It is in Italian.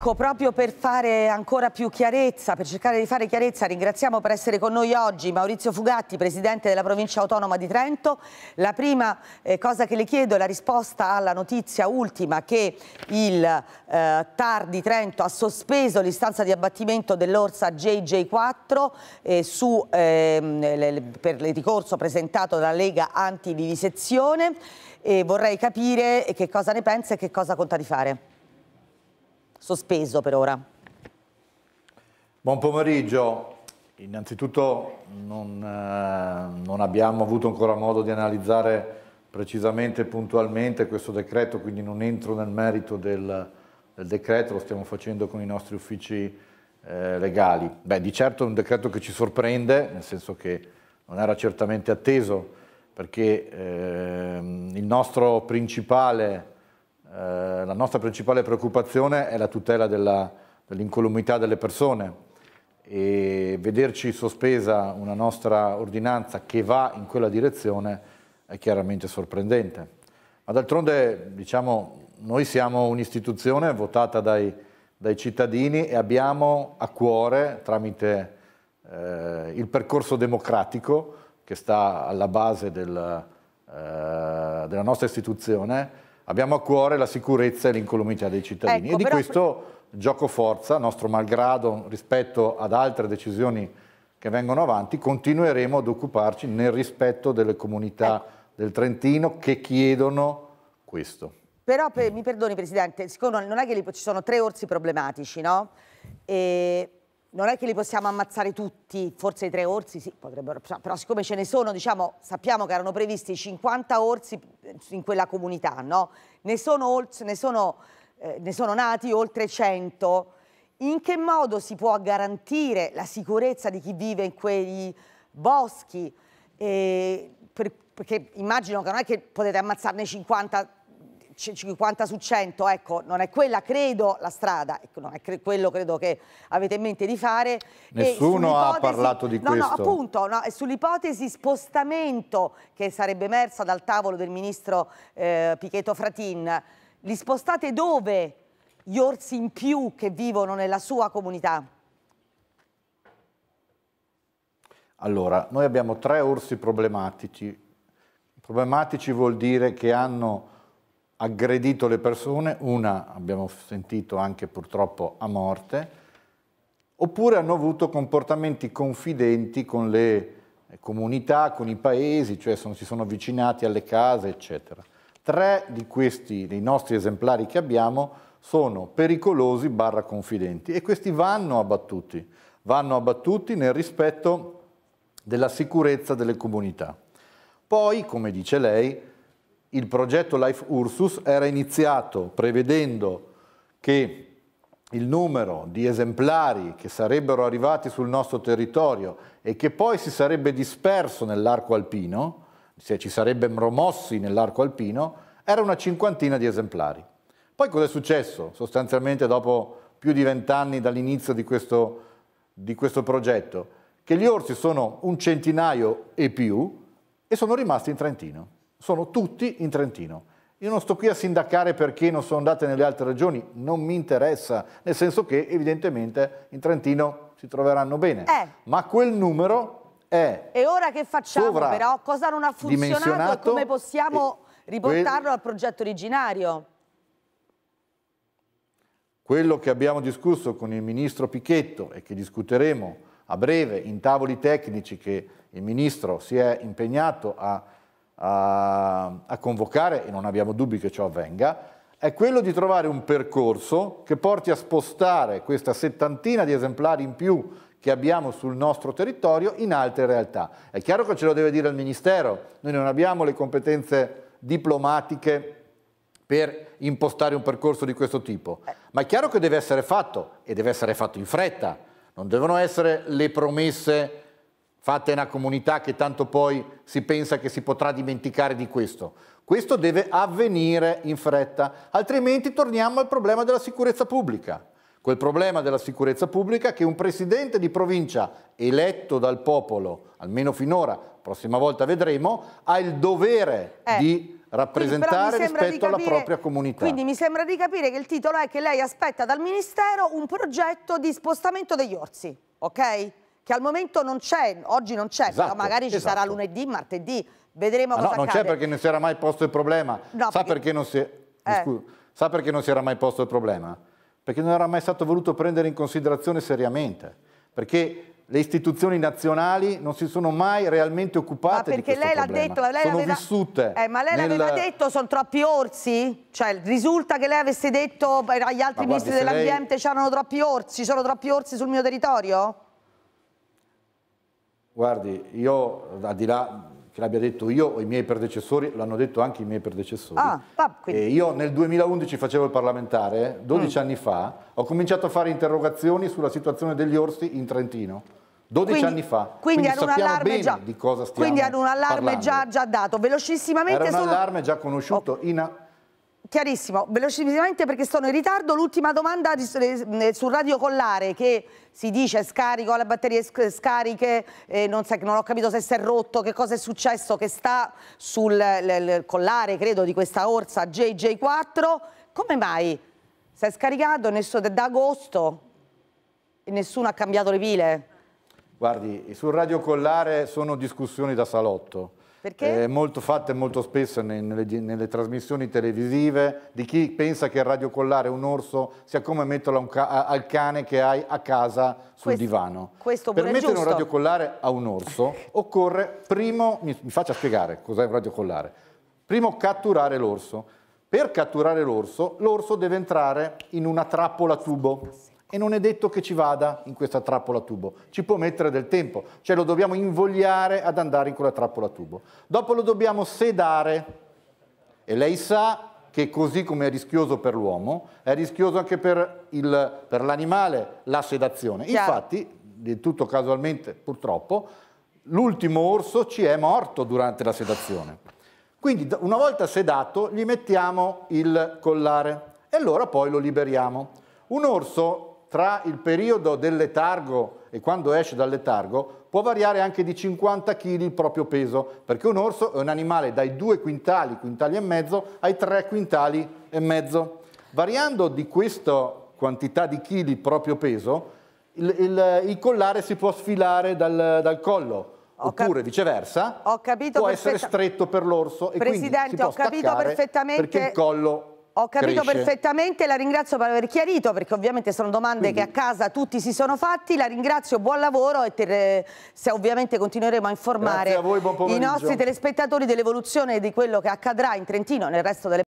Ecco, proprio per fare ancora più chiarezza, per cercare di fare chiarezza, ringraziamo per essere con noi oggi Maurizio Fugatti, Presidente della Provincia Autonoma di Trento. La prima eh, cosa che le chiedo è la risposta alla notizia ultima che il eh, TAR di Trento ha sospeso l'istanza di abbattimento dell'orsa JJ4 eh, su, eh, le, per il ricorso presentato dalla Lega Antivivisezione e vorrei capire che cosa ne pensa e che cosa conta di fare sospeso per ora. Buon pomeriggio. Innanzitutto non, eh, non abbiamo avuto ancora modo di analizzare precisamente e puntualmente questo decreto, quindi non entro nel merito del, del decreto, lo stiamo facendo con i nostri uffici eh, legali. Beh, di certo è un decreto che ci sorprende, nel senso che non era certamente atteso, perché eh, il nostro principale eh, la nostra principale preoccupazione è la tutela dell'incolumità delle persone e vederci sospesa una nostra ordinanza che va in quella direzione è chiaramente sorprendente. Ma d'altronde, diciamo, noi siamo un'istituzione votata dai, dai, cittadini e abbiamo a cuore, tramite eh, il percorso democratico che sta alla base del, eh, della nostra istituzione, abbiamo a cuore la sicurezza e l'incolumità dei cittadini ecco, e di però... questo gioco forza, nostro malgrado rispetto ad altre decisioni che vengono avanti, continueremo ad occuparci nel rispetto delle comunità ecco. del Trentino che chiedono questo. Però per, mi perdoni Presidente, siccome non è che ci sono tre orsi problematici, no? E non è che li possiamo ammazzare tutti, forse i tre orsi sì, potrebbero, però siccome ce ne sono, diciamo, sappiamo che erano previsti 50 orsi eh, in quella comunità, no? Ne sono, ne sono, eh, ne sono nati oltre 100. In che modo si può garantire la sicurezza di chi vive in quei boschi? Eh, per, perché immagino che non è che potete ammazzarne 50 50 su 100, ecco, non è quella, credo, la strada, ecco, non è cre quello credo che avete in mente di fare. Nessuno ha parlato di no, questo. No, no, appunto, no, sull'ipotesi spostamento che sarebbe emersa dal tavolo del ministro eh, Pichetto Fratin, li spostate dove gli orsi in più che vivono nella sua comunità? Allora, noi abbiamo tre orsi problematici. Problematici vuol dire che hanno aggredito le persone, una abbiamo sentito anche purtroppo a morte, oppure hanno avuto comportamenti confidenti con le comunità, con i paesi, cioè sono, si sono avvicinati alle case, eccetera. Tre di questi, dei nostri esemplari che abbiamo, sono pericolosi barra confidenti e questi vanno abbattuti, vanno abbattuti nel rispetto della sicurezza delle comunità. Poi, come dice lei, il progetto Life Ursus era iniziato prevedendo che il numero di esemplari che sarebbero arrivati sul nostro territorio e che poi si sarebbe disperso nell'arco alpino, se ci sarebbero mossi nell'arco alpino, era una cinquantina di esemplari. Poi cosa è successo sostanzialmente dopo più di vent'anni dall'inizio di, di questo, progetto? Che gli orsi sono un centinaio e più e sono rimasti in Trentino sono tutti in Trentino. Io non sto qui a sindacare perché non sono andate nelle altre regioni, non mi interessa, nel senso che evidentemente in Trentino si troveranno bene. Eh. Ma quel numero è... E ora che facciamo però? Cosa non ha funzionato e come possiamo e riportarlo al progetto originario? Quello che abbiamo discusso con il ministro Pichetto e che discuteremo a breve in tavoli tecnici che il ministro si è impegnato a a, a convocare, e non abbiamo dubbi che ciò avvenga, è quello di trovare un percorso che porti a spostare questa settantina di esemplari in più che abbiamo sul nostro territorio in altre realtà. È chiaro che ce lo deve dire il Ministero, noi non abbiamo le competenze diplomatiche per impostare un percorso di questo tipo, ma è chiaro che deve essere fatto e deve essere fatto in fretta, non devono essere le promesse fatta fate una comunità che tanto poi si pensa che si potrà dimenticare di questo. Questo deve avvenire in fretta, altrimenti torniamo al problema della sicurezza pubblica. Quel problema della sicurezza pubblica che un presidente di provincia eletto dal popolo, almeno finora, prossima volta vedremo, ha il dovere eh. di rappresentare quindi, rispetto capire, alla propria comunità. Quindi mi sembra di capire che il titolo è che lei aspetta dal Ministero un progetto di spostamento degli orsi, ok? che al momento non c'è, oggi non c'è, esatto, però magari esatto. ci sarà esatto. lunedì, martedì, vedremo Ma cosa no, non c'è perché non si era mai posto il problema. No, sa, perché... Perché si... eh. Scusa, sa perché non si era mai posto il problema? Perché non era mai stato voluto prendere in considerazione seriamente. Perché le istituzioni nazionali non si sono mai realmente occupate ma di questo lei problema. Detto, lei sono vissute. Eh, ma lei nel... l'aveva detto, sono troppi orsi? Cioè, risulta che lei avesse detto agli altri ma ministri dell'ambiente lei... c'erano troppi orsi, ci sono troppi orsi sul mio territorio? Guardi, io al di là che l'abbia detto io o i miei predecessori, l'hanno detto anche i miei predecessori. Ah, pap, ah, io nel 2011 facevo il parlamentare, 12 mm. anni fa, ho cominciato a fare interrogazioni sulla situazione degli orsi in Trentino. 12 quindi, anni fa, quindi, quindi sappiamo bene già, di cosa stiamo parlando. Quindi hanno un allarme già, già, dato, velocissimamente... Era un sono... allarme già conosciuto oh. in Chiarissimo, velocissimamente perché sono in ritardo, l'ultima domanda eh, eh, sul radio collare che si dice scarico, la batteria scariche, eh, non, so, non, ho capito se si è rotto, che cosa è successo, che sta sul collare credo di questa orsa JJ4, come mai? Si è scaricato nessuno, da agosto e nessuno ha cambiato le pile? Guardi, sul radio collare sono discussioni da salotto perché? Eh, molto fatte molto spesso nei, nelle, nelle, trasmissioni televisive di chi pensa che il radiocollare un orso sia come metterlo ca al cane che hai a casa sul questo, divano. Questo per mettere giusto. un radiocollare a un orso occorre primo, mi, mi faccia spiegare cos'è un radiocollare, primo catturare l'orso. Per catturare l'orso, l'orso deve entrare in una trappola tubo e non è detto che ci vada in questa trappola tubo, ci può mettere del tempo, cioè lo dobbiamo invogliare ad andare in quella trappola tubo. Dopo lo dobbiamo sedare e lei sa che così come è rischioso per l'uomo, è rischioso anche per, l'animale la sedazione. Chiaro. Infatti, del tutto casualmente purtroppo, l'ultimo orso ci è morto durante la sedazione. Quindi una volta sedato gli mettiamo il collare e allora poi lo liberiamo. Un orso tra il periodo del letargo e quando esce dal letargo può variare anche di 50 kg il proprio peso, perché un orso è un animale dai 2 quintali, quintali e mezzo, ai 3 quintali e mezzo. Variando di questa quantità di chili il proprio peso, il, il, il, collare si può sfilare dal, dal collo, ho oppure viceversa, può essere stretto per l'orso e Presidente, quindi si può ho capito perfettamente perché il collo ho capito cresce. perfettamente, la ringrazio per aver chiarito, perché ovviamente sono domande Quindi. che a casa tutti si sono fatti. La ringrazio, buon lavoro e te, eh, se ovviamente continueremo a informare a voi, i nostri telespettatori dell'evoluzione di quello che accadrà in Trentino e nel resto delle